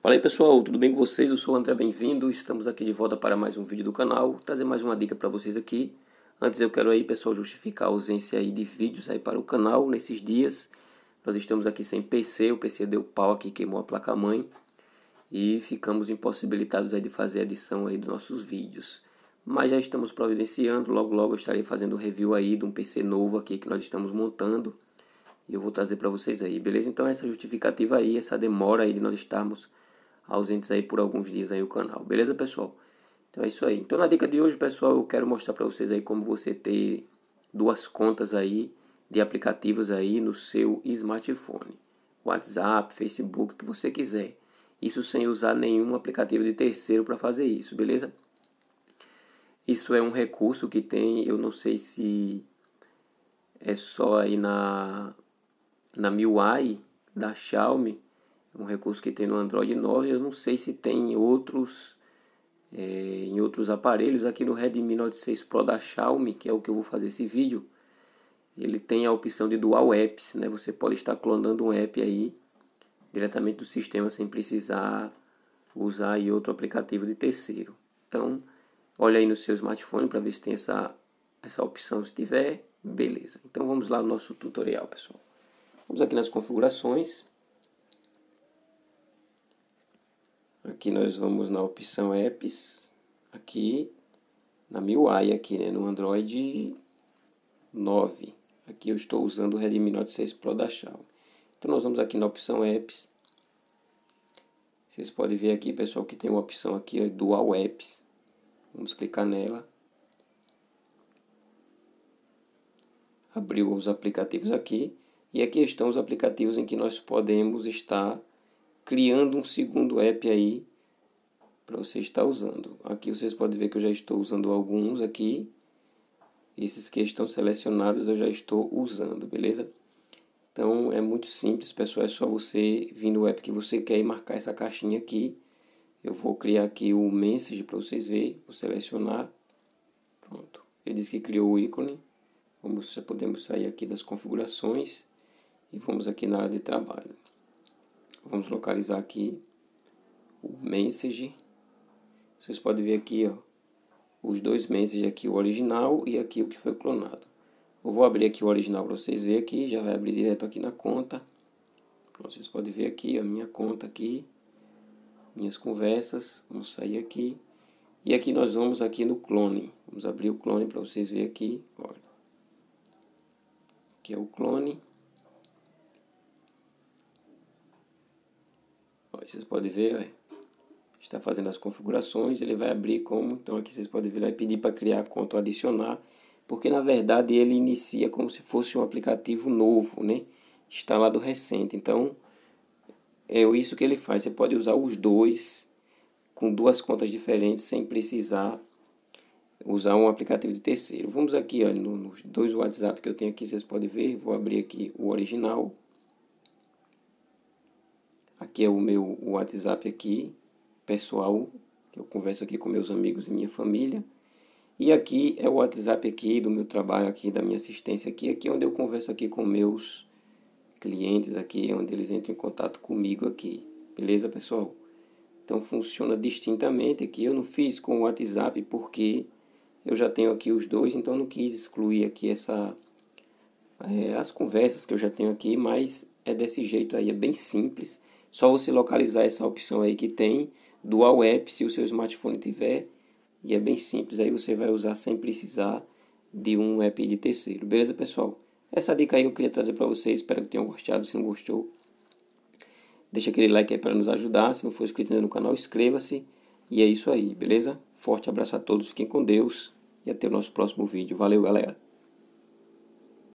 Fala aí pessoal, tudo bem com vocês? Eu sou o André, bem-vindo. Estamos aqui de volta para mais um vídeo do canal, Vou trazer mais uma dica para vocês aqui. Antes eu quero aí, pessoal, justificar a ausência aí de vídeos aí para o canal nesses dias. Nós estamos aqui sem PC, o PC deu pau aqui, queimou a placa-mãe e ficamos impossibilitados aí de fazer a edição aí dos nossos vídeos. Mas já estamos providenciando, logo logo eu estarei fazendo review aí de um PC novo aqui que nós estamos montando. E eu vou trazer para vocês aí, beleza? Então essa justificativa aí, essa demora aí de nós estarmos ausentes aí por alguns dias aí o canal, beleza, pessoal? Então é isso aí. Então na dica de hoje, pessoal, eu quero mostrar para vocês aí como você ter duas contas aí de aplicativos aí no seu smartphone. WhatsApp, Facebook, o que você quiser. Isso sem usar nenhum aplicativo de terceiro para fazer isso, beleza? Isso é um recurso que tem, eu não sei se é só aí na na MIUI da Xiaomi, um recurso que tem no Android 9, eu não sei se tem em outros, é, em outros aparelhos, aqui no Redmi Note 6 Pro da Xiaomi, que é o que eu vou fazer esse vídeo, ele tem a opção de dual apps, né? Você pode estar clonando um app aí diretamente do sistema sem precisar usar aí outro aplicativo de terceiro. Então, olha aí no seu smartphone para ver se tem essa, essa opção, se tiver, beleza. Então vamos lá no nosso tutorial, pessoal. Vamos aqui nas configurações. Aqui nós vamos na opção apps, aqui na MIUI aqui, né, no Android 9. Aqui eu estou usando o Redmi Note 6 Pro da Xiaomi. Então nós vamos aqui na opção apps. Vocês podem ver aqui, pessoal, que tem uma opção aqui, ó, Dual Apps. Vamos clicar nela. Abriu os aplicativos aqui. E aqui estão os aplicativos em que nós podemos estar criando um segundo app aí para você estar usando. Aqui vocês podem ver que eu já estou usando alguns aqui. Esses que estão selecionados eu já estou usando, beleza? Então é muito simples, pessoal. É só você vir no app que você quer e marcar essa caixinha aqui. Eu vou criar aqui o message para vocês verem. Vou selecionar. Pronto. Ele disse que criou o ícone. Vamos, podemos sair aqui das configurações e vamos aqui na área de trabalho. Vamos localizar aqui o message. Vocês podem ver aqui, ó, os dois messages aqui, o original e aqui o que foi clonado. Eu vou abrir aqui o original para vocês verem aqui, já vai abrir direto aqui na conta. Então, vocês podem ver aqui a minha conta aqui, minhas conversas, vamos sair aqui. E aqui nós vamos aqui no clone, vamos abrir o clone para vocês verem aqui, olha. Aqui é o clone. vocês podem ver, está fazendo as configurações, ele vai abrir como, então aqui vocês podem ver, vai pedir para criar conta ou adicionar, porque na verdade ele inicia como se fosse um aplicativo novo, né? instalado recente, então é isso que ele faz, você pode usar os dois com duas contas diferentes sem precisar usar um aplicativo de terceiro. Vamos aqui ó, nos dois WhatsApp que eu tenho aqui, vocês podem ver, vou abrir aqui o original, que é o meu WhatsApp aqui, pessoal, que eu converso aqui com meus amigos e minha família. E aqui é o WhatsApp aqui do meu trabalho aqui, da minha assistência aqui, aqui é onde eu converso aqui com meus clientes aqui, é onde eles entram em contato comigo aqui. Beleza, pessoal? Então funciona distintamente aqui. Eu não fiz com o WhatsApp porque eu já tenho aqui os dois, então não quis excluir aqui essa é, as conversas que eu já tenho aqui, mas é desse jeito aí, é bem simples. Só você localizar essa opção aí que tem Dual App, se o seu smartphone tiver, e é bem simples, aí você vai usar sem precisar de um app de terceiro. Beleza, pessoal? Essa dica aí eu queria trazer para vocês, espero que tenham gostado, se não gostou, deixa aquele like aí para nos ajudar, se não for inscrito ainda no canal, inscreva-se. E é isso aí, beleza? Forte abraço a todos, fiquem com Deus e até o nosso próximo vídeo. Valeu, galera!